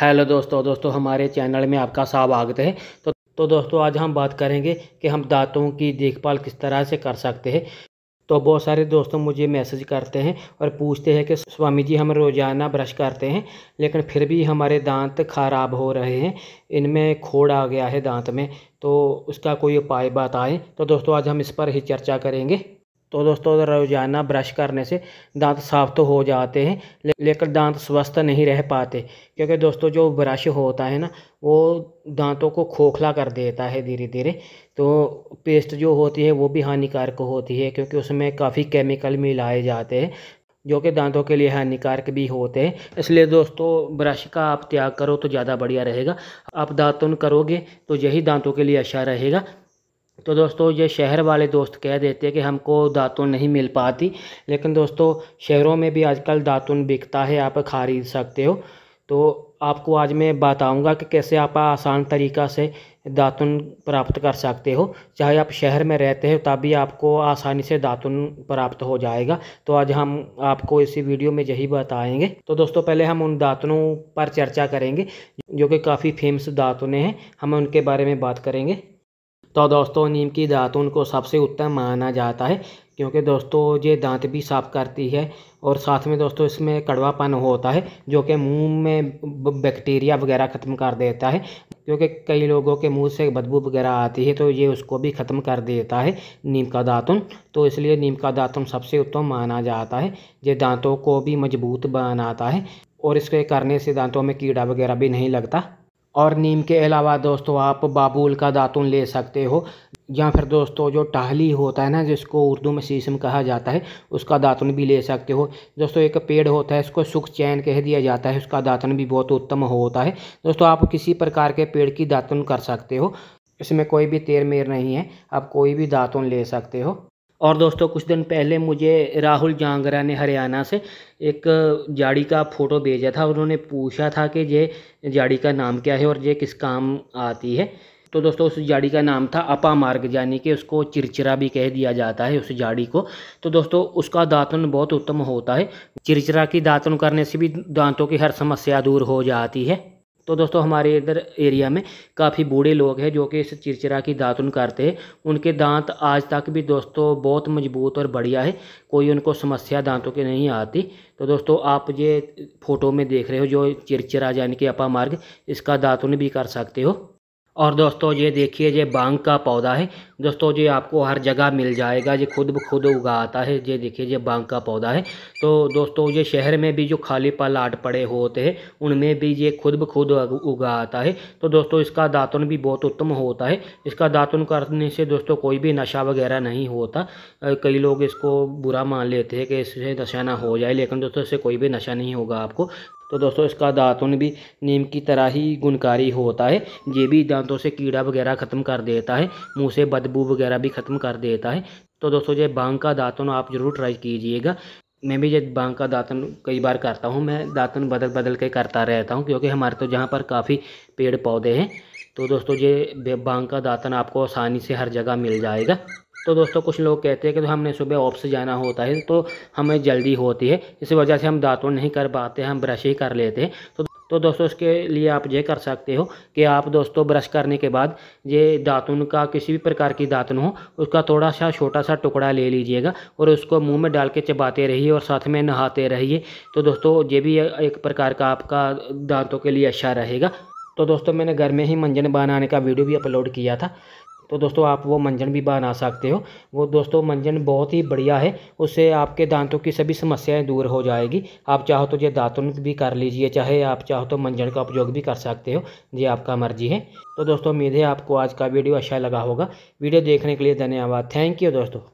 hello दोस्तों दोस्तों हमारे चैनल में आपका स्वागत है तो तो दोस्तों आज हम बात करेंगे कि हम दांतों की देखभाल किस तरह से कर सकते हैं तो बहुत सारे दोस्तों मुझे मैसेज करते हैं और पूछते हैं कि स्वामी जी हम रोज़ाना ब्रश करते हैं लेकिन फिर भी हमारे दांत खराब हो रहे हैं इनमें खोड़ आ गया है दांत में तो उसका कोई उपाय बताएं तो दोस्तों आज हम इस पर ही चर्चा करेंगे तो दोस्तों रोज़ाना ब्रश करने से दांत साफ़ तो हो जाते हैं ले, लेकिन दांत स्वस्थ नहीं रह पाते क्योंकि दोस्तों जो ब्रश होता है ना वो दांतों को खोखला कर देता है धीरे धीरे तो पेस्ट जो होती है वो भी हानिकारक होती है क्योंकि उसमें काफ़ी केमिकल मिलाए जाते हैं जो कि दांतों के लिए हानिकारक भी होते हैं इसलिए दोस्तों ब्रश का आप त्याग करो तो ज़्यादा बढ़िया रहेगा आप दांतन करोगे तो यही दांतों के लिए अच्छा रहेगा तो दोस्तों ये शहर वाले दोस्त कह देते हैं कि हमको दातुन नहीं मिल पाती लेकिन दोस्तों शहरों में भी आजकल दातुन बिकता है आप खरीद सकते हो तो आपको आज मैं बताऊंगा कि कैसे आप आसान तरीक़ा से दातुन प्राप्त कर सकते हो चाहे आप शहर में रहते हो तभी आपको आसानी से दातुन प्राप्त हो जाएगा तो आज हम आपको इसी वीडियो में यही बताएंगे तो दोस्तों पहले हम उन दातुनों पर चर्चा करेंगे जो कि काफ़ी फेमस दातुने हैं हम उनके बारे में बात करेंगे तो दोस्तों नीम की दातुन को सबसे उत्तम माना जाता है क्योंकि दोस्तों ये दांत भी साफ करती है और साथ में दोस्तों इसमें कड़वापन होता है जो कि मुंह में बैक्टीरिया वगैरह ख़त्म कर देता है क्योंकि कई लोगों के मुंह से बदबू वगैरह आती है तो ये उसको भी ख़त्म कर देता है नीम का दातुन तो इसलिए नीम का दातुन सबसे उत्तम माना जाता है ये दांतों को भी मजबूत बनाता है और इसके करने से दांतों में कीड़ा वगैरह भी नहीं लगता और नीम के अलावा दोस्तों आप बाबुल का दातुन ले सकते हो या फिर दोस्तों जो टहली होता है ना जिसको उर्दू में शीशम कहा जाता है उसका दातुन भी ले सकते हो दोस्तों एक पेड़ होता है इसको सुख चैन कह दिया जाता है उसका दातुन भी बहुत उत्तम होता है दोस्तों आप किसी प्रकार के पेड़ की दातुन कर सकते हो इसमें कोई भी तेर मेर नहीं है आप कोई भी दातुन ले सकते हो और दोस्तों कुछ दिन पहले मुझे राहुल जांगरा ने हरियाणा से एक जाड़ी का फ़ोटो भेजा था उन्होंने पूछा था कि ये जाड़ी का नाम क्या है और ये किस काम आती है तो दोस्तों उस जाड़ी का नाम था अपा मार्ग यानी कि उसको चिरचिरा भी कह दिया जाता है उस जाड़ी को तो दोस्तों उसका दातन बहुत उत्तम होता है चिरचिरा की दातन करने से भी दांतों की हर समस्या दूर हो जाती है तो दोस्तों हमारे इधर एरिया में काफ़ी बूढ़े लोग हैं जो कि इस चिरचिरा की दातुन करते हैं उनके दांत आज तक भी दोस्तों बहुत मजबूत और बढ़िया है कोई उनको समस्या दांतों की नहीं आती तो दोस्तों आप ये फ़ोटो में देख रहे हो जो चिरचिरा यानी कि अपा मार्ग इसका दातुन भी कर सकते हो और दोस्तों ये देखिए ये बांग का पौधा है दोस्तों ये आपको हर जगह मिल जाएगा ये खुद ब खुद उगा आता है ये देखिए ये बांग का पौधा है तो दोस्तों ये शहर में भी जो खाली पलाट पड़े होते हैं उनमें भी ये खुद ब खुद उगा आता है तो दोस्तों इसका दातुन भी बहुत उत्तम होता है इसका दातुन करने से दोस्तों कोई भी नशा वगैरह नहीं होता कई लोग इसको बुरा मान लेते हैं कि इससे नशा ना हो जाए लेकिन दोस्तों इससे कोई भी नशा नहीं होगा आपको तो दोस्तों इसका दांतों में भी नीम की तरह ही गुणकारी होता है ये भी दांतों से कीड़ा वगैरह ख़त्म कर देता है मुँह से बदबू वगैरह भी ख़त्म कर देता है तो दोस्तों ये बांग का दांतन आप ज़रूर ट्राई कीजिएगा मैं भी ये बांग का दांतन कई बार करता हूँ मैं दांतन बदल बदल के करता रहता हूँ क्योंकि हमारे तो जहाँ पर काफ़ी पेड़ पौधे हैं तो दोस्तों ये बांग का दातन आपको आसानी से हर जगह मिल जाएगा तो दोस्तों कुछ लोग कहते हैं कि तो हमने सुबह ऑफिस जाना होता है तो हमें जल्दी होती है इस वजह से हम दांतों नहीं कर पाते हम ब्रश ही कर लेते हैं तो तो दोस्तों इसके लिए आप ये कर सकते हो कि आप दोस्तों ब्रश करने के बाद ये दातुन का किसी भी प्रकार की दातुन हो उसका थोड़ा सा छोटा सा टुकड़ा ले लीजिएगा और उसको मुंह में डाल के चबाते रहिए और साथ में नहाते रहिए तो दोस्तों ये भी एक प्रकार का आपका दांतों के लिए अच्छा रहेगा तो दोस्तों मैंने घर में ही मंजन बनाने का वीडियो भी अपलोड किया था तो दोस्तों आप वो मंजन भी बना सकते हो वो दोस्तों मंजन बहुत ही बढ़िया है उससे आपके दांतों की सभी समस्याएं दूर हो जाएगी आप चाहो तो ये दांतुन भी कर लीजिए चाहे आप चाहो तो मंजन का उपयोग भी कर सकते हो ये आपका मर्जी है तो दोस्तों उम्मीद है आपको आज का वीडियो अच्छा लगा होगा वीडियो देखने के लिए धन्यवाद थैंक यू दोस्तों